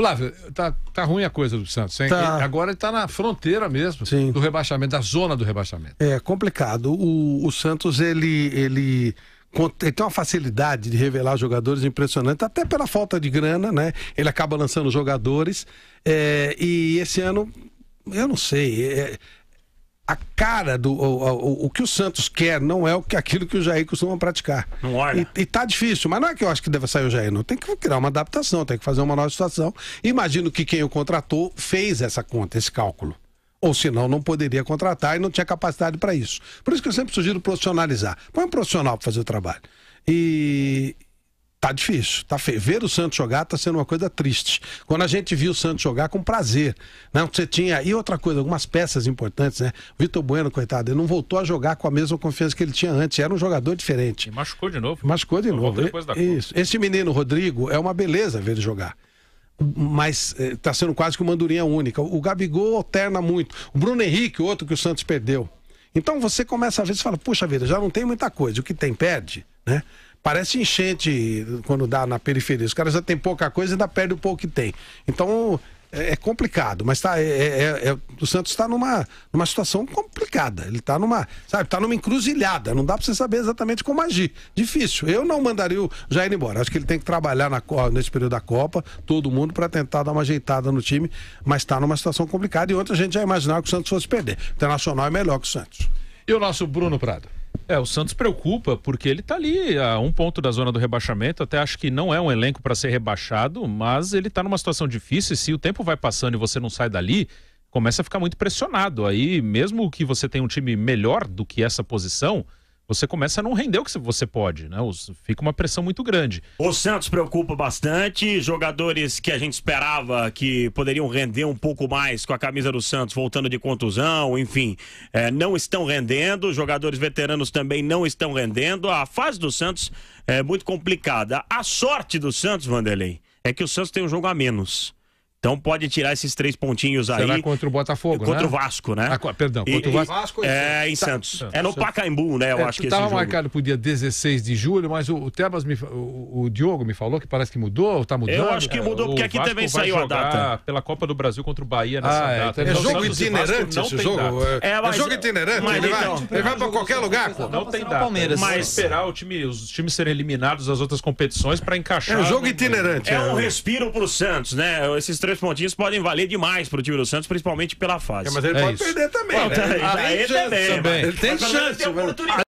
Flávio, tá, tá ruim a coisa do Santos, hein? Tá. Agora ele tá na fronteira mesmo Sim. do rebaixamento, da zona do rebaixamento. É complicado. O, o Santos, ele, ele ele tem uma facilidade de revelar jogadores impressionante, até pela falta de grana, né? Ele acaba lançando jogadores. É, e esse ano, eu não sei. É, a cara do o, o, o, que o Santos quer não é o que aquilo que o Jair costuma praticar. Não olha. E, e tá difícil, mas não é que eu acho que deve sair o Jair, não. Tem que criar uma adaptação, tem que fazer uma nova situação. Imagino que quem o contratou fez essa conta, esse cálculo. Ou senão não poderia contratar e não tinha capacidade para isso. Por isso que eu sempre sugiro profissionalizar. Põe um profissional para fazer o trabalho. E, Tá difícil, tá feio. Ver o Santos jogar tá sendo uma coisa triste. Quando a gente viu o Santos jogar com prazer, né? Você tinha. E outra coisa, algumas peças importantes, né? Vitor Bueno, coitado, ele não voltou a jogar com a mesma confiança que ele tinha antes. Era um jogador diferente. E machucou de novo. Machucou de depois da Isso. Esse menino, Rodrigo, é uma beleza ver ele jogar mas está eh, sendo quase que uma andorinha única. O Gabigol alterna muito. O Bruno Henrique, outro que o Santos perdeu. Então você começa a ver e fala, puxa vida, já não tem muita coisa. O que tem, perde, né? Parece enchente quando dá na periferia. Os caras já tem pouca coisa e ainda perde o pouco que tem. Então é, é complicado, mas tá, é, é, é, é o Santos está numa, numa situação complicada. Ele está numa, sabe, está numa encruzilhada. Não dá para você saber exatamente como agir. Difícil. Eu não mandaria o Jair embora. Acho que ele tem que trabalhar na, nesse período da Copa, todo mundo, para tentar dar uma ajeitada no time, mas está numa situação complicada. E ontem a gente já imaginava que o Santos fosse perder. O Internacional é melhor que o Santos. E o nosso Bruno Prado? É, o Santos preocupa porque ele está ali a um ponto da zona do rebaixamento. Até acho que não é um elenco para ser rebaixado, mas ele está numa situação difícil. E se o tempo vai passando e você não sai dali, começa a ficar muito pressionado. Aí, mesmo que você tenha um time melhor do que essa posição, você começa a não render o que você pode, né? Fica uma pressão muito grande. O Santos preocupa bastante, jogadores que a gente esperava que poderiam render um pouco mais com a camisa do Santos voltando de contusão, enfim, é, não estão rendendo, jogadores veteranos também não estão rendendo. A fase do Santos é muito complicada. A sorte do Santos, Vanderlei, é que o Santos tem um jogo a menos. Então pode tirar esses três pontinhos aí. Será contra o Botafogo, Contra né? o Vasco, né? Ah, perdão, e, o Vasco. é, em Santos. Tá. Santos. É, é no Pacaembu, né? Eu é, acho que Estava marcado para o dia 16 de julho, mas o, o Tebas, me, o, o, Diogo me falou que parece que mudou, ou está mudando. Eu acho que é, mudou, é, porque aqui também saiu a data. Pela Copa do Brasil contra o Bahia nessa ah, é, data. É então é, jogo itinerante não esse jogo? É, mas, é, jogo itinerante? Mas, ele, vai, então, ele vai para qualquer lugar. Não, tem data. Palmeiras. Mas né? esperar os times serem eliminados das outras competições para encaixar. É um jogo itinerante. É um respiro para o Santos, né? Esses três três pontinhos podem valer demais pro time do Santos, principalmente pela fase. É, mas ele é pode isso. perder também. Bom, né? tá, ele, tá ele, também. Ele tem mas, chance.